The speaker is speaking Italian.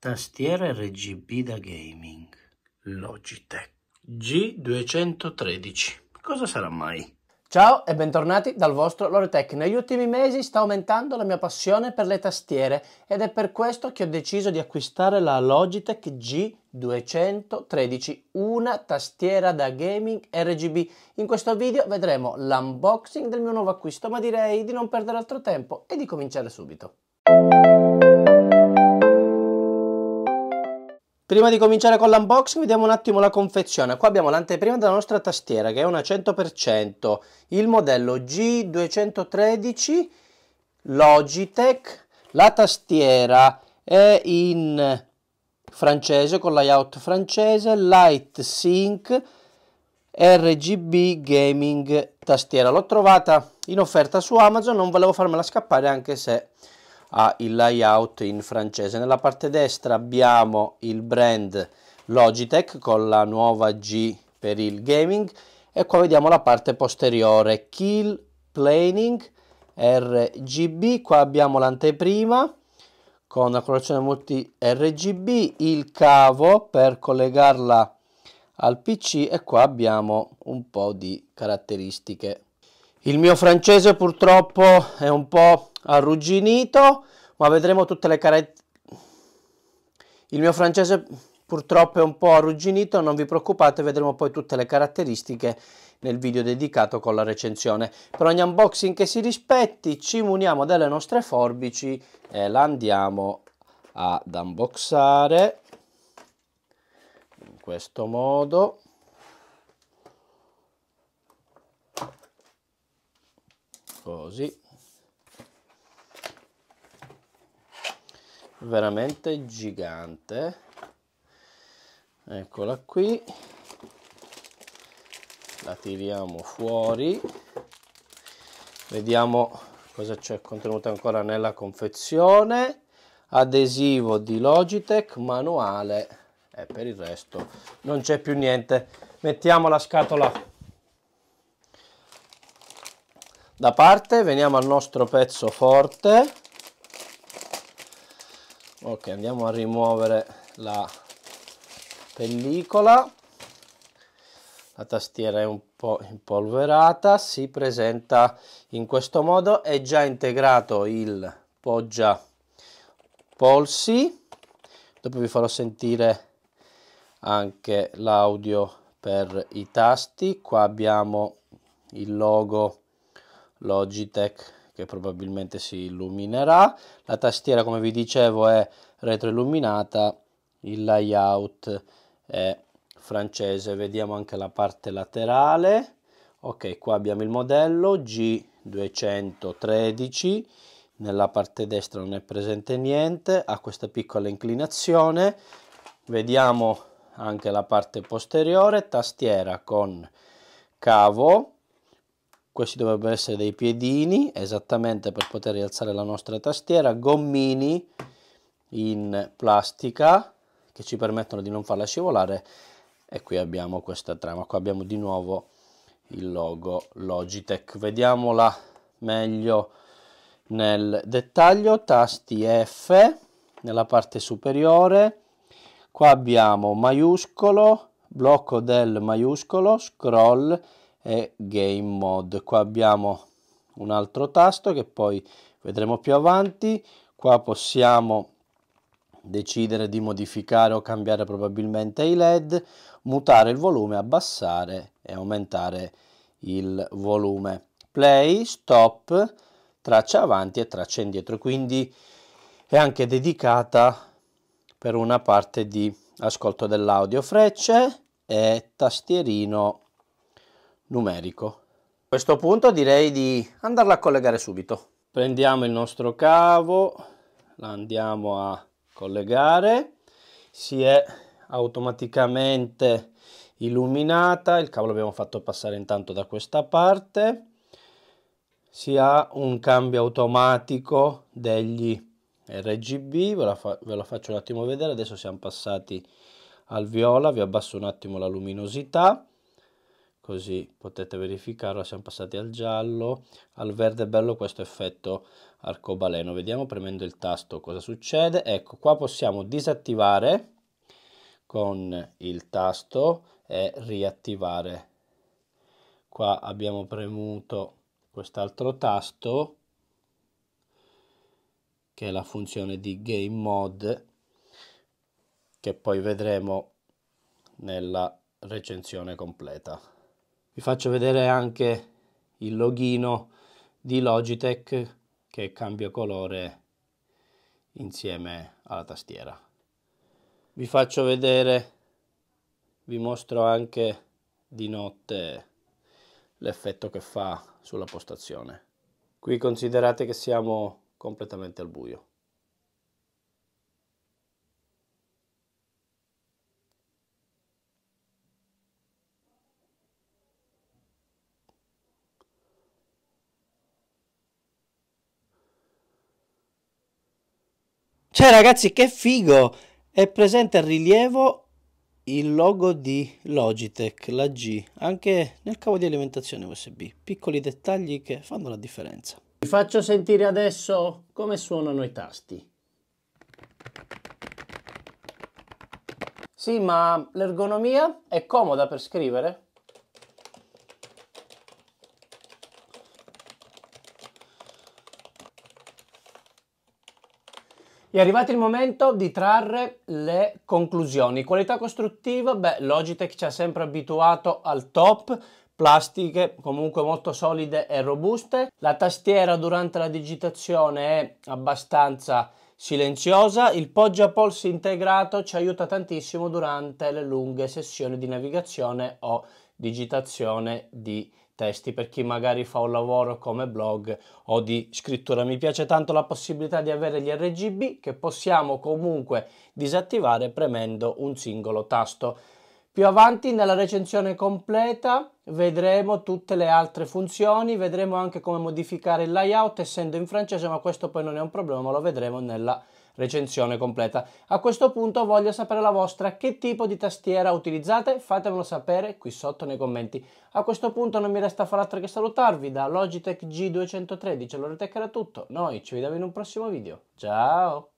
Tastiera RGB da gaming Logitech G213. Cosa sarà mai? Ciao e bentornati dal vostro Loretech. Negli ultimi mesi sta aumentando la mia passione per le tastiere ed è per questo che ho deciso di acquistare la Logitech G213, una tastiera da gaming RGB. In questo video vedremo l'unboxing del mio nuovo acquisto, ma direi di non perdere altro tempo e di cominciare subito. Prima di cominciare con l'unboxing vediamo un attimo la confezione. Qua abbiamo l'anteprima della nostra tastiera che è una 100%, il modello G213 Logitech. La tastiera è in francese con layout francese, Light Sync RGB Gaming tastiera. L'ho trovata in offerta su Amazon, non volevo farmela scappare anche se ha il layout in francese. Nella parte destra abbiamo il brand Logitech con la nuova G per il gaming e qua vediamo la parte posteriore Kill Planning RGB, qua abbiamo l'anteprima con la colorazione multi RGB, il cavo per collegarla al PC e qua abbiamo un po' di caratteristiche il mio francese purtroppo è un po' arrugginito, ma vedremo tutte le caratteristiche. Il mio francese purtroppo è un po' arrugginito, non vi preoccupate, vedremo poi tutte le caratteristiche nel video dedicato con la recensione. Per ogni unboxing che si rispetti ci muniamo delle nostre forbici e la andiamo ad unboxare in questo modo. così veramente gigante eccola qui la tiriamo fuori vediamo cosa c'è contenuto ancora nella confezione adesivo di Logitech manuale e eh, per il resto non c'è più niente mettiamo la scatola da parte, veniamo al nostro pezzo forte. Ok, andiamo a rimuovere la pellicola. La tastiera è un po' impolverata, si presenta in questo modo, è già integrato il poggia polsi. Dopo vi farò sentire anche l'audio per i tasti. Qua abbiamo il logo Logitech che probabilmente si illuminerà. La tastiera come vi dicevo è retroilluminata, il layout è francese, vediamo anche la parte laterale. Ok, qua abbiamo il modello G213, nella parte destra non è presente niente, ha questa piccola inclinazione. Vediamo anche la parte posteriore, tastiera con cavo, questi dovrebbero essere dei piedini esattamente per poter rialzare la nostra tastiera, gommini in plastica che ci permettono di non farla scivolare e qui abbiamo questa trama, qua abbiamo di nuovo il logo Logitech, vediamola meglio nel dettaglio, tasti F nella parte superiore, qua abbiamo maiuscolo, blocco del maiuscolo, scroll e game mode qua abbiamo un altro tasto che poi vedremo più avanti qua possiamo decidere di modificare o cambiare probabilmente i led mutare il volume abbassare e aumentare il volume play stop traccia avanti e traccia indietro quindi è anche dedicata per una parte di ascolto dell'audio frecce e tastierino numerico. A questo punto direi di andarla a collegare subito. Prendiamo il nostro cavo, la andiamo a collegare, si è automaticamente illuminata, il cavo l'abbiamo fatto passare intanto da questa parte, si ha un cambio automatico degli RGB, ve la, fa ve la faccio un attimo vedere, adesso siamo passati al viola, vi abbasso un attimo la luminosità, così potete verificarlo siamo passati al giallo al verde bello questo effetto arcobaleno vediamo premendo il tasto cosa succede ecco qua possiamo disattivare con il tasto e riattivare qua abbiamo premuto quest'altro tasto che è la funzione di game mode che poi vedremo nella recensione completa vi faccio vedere anche il login di Logitech che cambia colore insieme alla tastiera vi faccio vedere vi mostro anche di notte l'effetto che fa sulla postazione qui considerate che siamo completamente al buio Cioè ragazzi che figo! È presente a rilievo il logo di Logitech, la G, anche nel cavo di alimentazione USB. Piccoli dettagli che fanno la differenza. Vi faccio sentire adesso come suonano i tasti. Sì, ma l'ergonomia è comoda per scrivere? È arrivato il momento di trarre le conclusioni. Qualità costruttiva, beh, Logitech ci ha sempre abituato al top, plastiche comunque molto solide e robuste. La tastiera durante la digitazione è abbastanza silenziosa, il poggiapolsi integrato ci aiuta tantissimo durante le lunghe sessioni di navigazione o digitazione di testi per chi magari fa un lavoro come blog o di scrittura. Mi piace tanto la possibilità di avere gli RGB che possiamo comunque disattivare premendo un singolo tasto. Più avanti nella recensione completa vedremo tutte le altre funzioni, vedremo anche come modificare il layout essendo in francese, ma questo poi non è un problema, lo vedremo nella recensione recensione completa. A questo punto voglio sapere la vostra, che tipo di tastiera utilizzate? Fatemelo sapere qui sotto nei commenti. A questo punto non mi resta far altro che salutarvi da Logitech G213, allora era tutto, noi ci vediamo in un prossimo video, ciao!